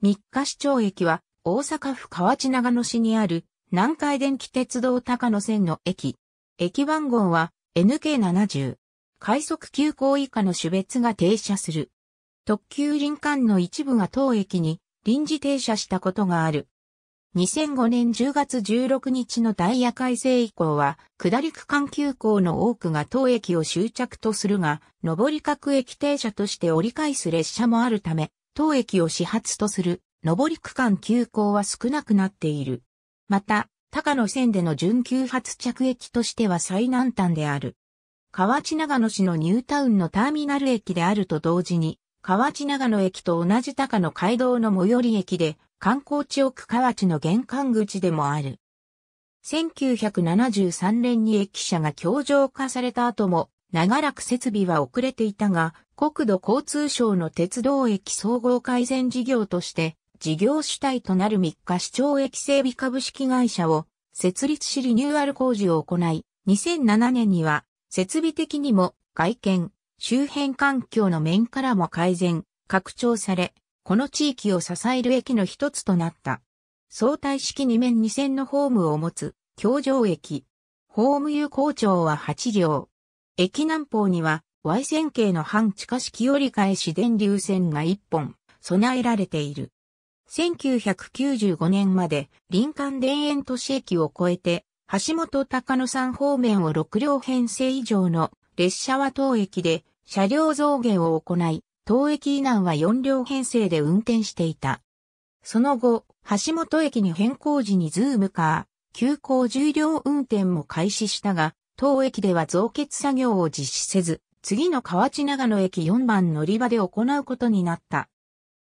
三日市町駅は、大阪府河内長野市にある、南海電気鉄道高野線の駅。駅番号は NK70。快速急行以下の種別が停車する。特急林間の一部が当駅に臨時停車したことがある。2005年10月16日のダイヤ改正以降は、下り区間急行の多くが当駅を終着とするが、上り各駅停車として折り返す列車もあるため、当駅を始発とする上り区間急行は少なくなっている。また、高野線での準急発着駅としては最南端である。河内長野市のニュータウンのターミナル駅であると同時に、河内長野駅と同じ高野街道の最寄り駅で、観光地奥河内の玄関口でもある。1973年に駅舎が強浄化された後も、長らく設備は遅れていたが、国土交通省の鉄道駅総合改善事業として、事業主体となる3日市町駅整備株式会社を設立しリニューアル工事を行い、2007年には設備的にも外見、周辺環境の面からも改善、拡張され、この地域を支える駅の一つとなった。相対式2面2線のホームを持つ、橋上駅。ホーム有効庁は8両。駅南方には Y 線形の半地下式折り返し電流線が1本備えられている。1995年まで林間田園都市駅を越えて橋本高野山方面を6両編成以上の列車は当駅で車両増減を行い、当駅以南は4両編成で運転していた。その後、橋本駅に変更時にズームカー、急行重量運転も開始したが、当駅では造血作業を実施せず、次の河内長野駅4番乗り場で行うことになった。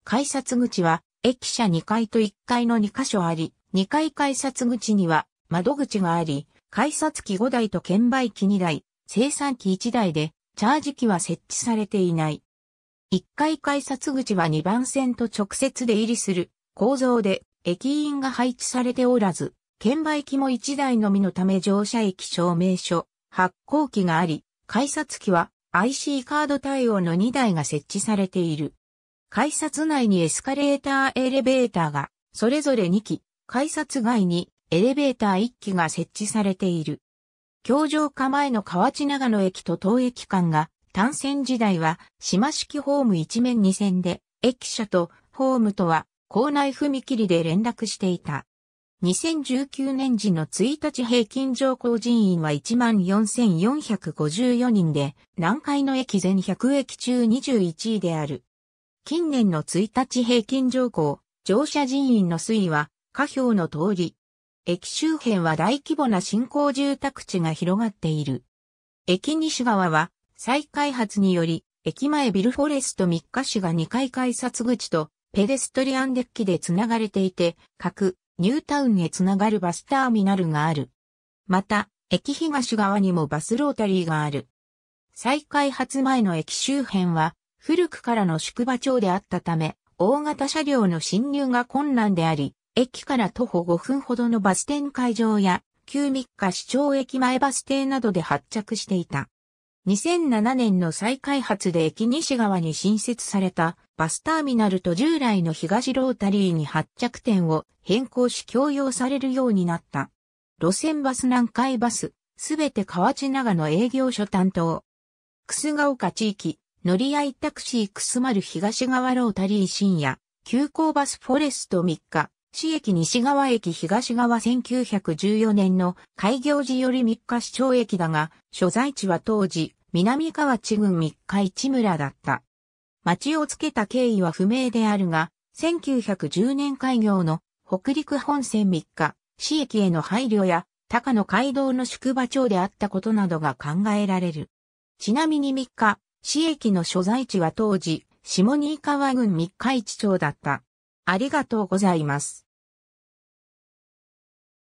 改札口は、駅舎2階と1階の2カ所あり、2階改札口には窓口があり、改札機5台と券売機2台、生産機1台で、チャージ機は設置されていない。1階改札口は2番線と直接出入りする構造で、駅員が配置されておらず、券売機も1台のみのため乗車駅証明書、発行機があり、改札機は IC カード対応の2台が設置されている。改札内にエスカレーターエレベーターが、それぞれ2機、改札外にエレベーター1機が設置されている。京城下前の河内長野駅と東駅間が、単線時代は、島式ホーム一面2線で、駅舎とホームとは、校内踏切で連絡していた。2019年時の1日平均乗降人員は14,454人で、南海の駅全100駅中21位である。近年の1日平均乗降、乗車人員の推移は、下表の通り。駅周辺は大規模な新興住宅地が広がっている。駅西側は、再開発により、駅前ビルフォレスト3日市が2階改札口と、ペデストリアンデッキでつながれていて、各ニュータウンへつながるバスターミナルがある。また、駅東側にもバスロータリーがある。再開発前の駅周辺は、古くからの宿場町であったため、大型車両の進入が困難であり、駅から徒歩5分ほどのバス展会場や、旧三日市町駅前バス停などで発着していた。2007年の再開発で駅西側に新設されたバスターミナルと従来の東ロータリーに発着点を変更し共用されるようになった。路線バス南海バス、すべて河内長野営業所担当。楠が丘地域、乗り合いタクシーくすまる東側ロータリー深夜、急行バスフォレスト3日、市駅西側駅東側1914年の開業時より3日市町駅だが、所在地は当時、南河内郡3日市村だった。町をつけた経緯は不明であるが、1910年開業の北陸本線3日、市駅への配慮や高野街道の宿場町であったことなどが考えられる。ちなみに3日、市駅の所在地は当時、下新川郡三日市町だった。ありがとうございます。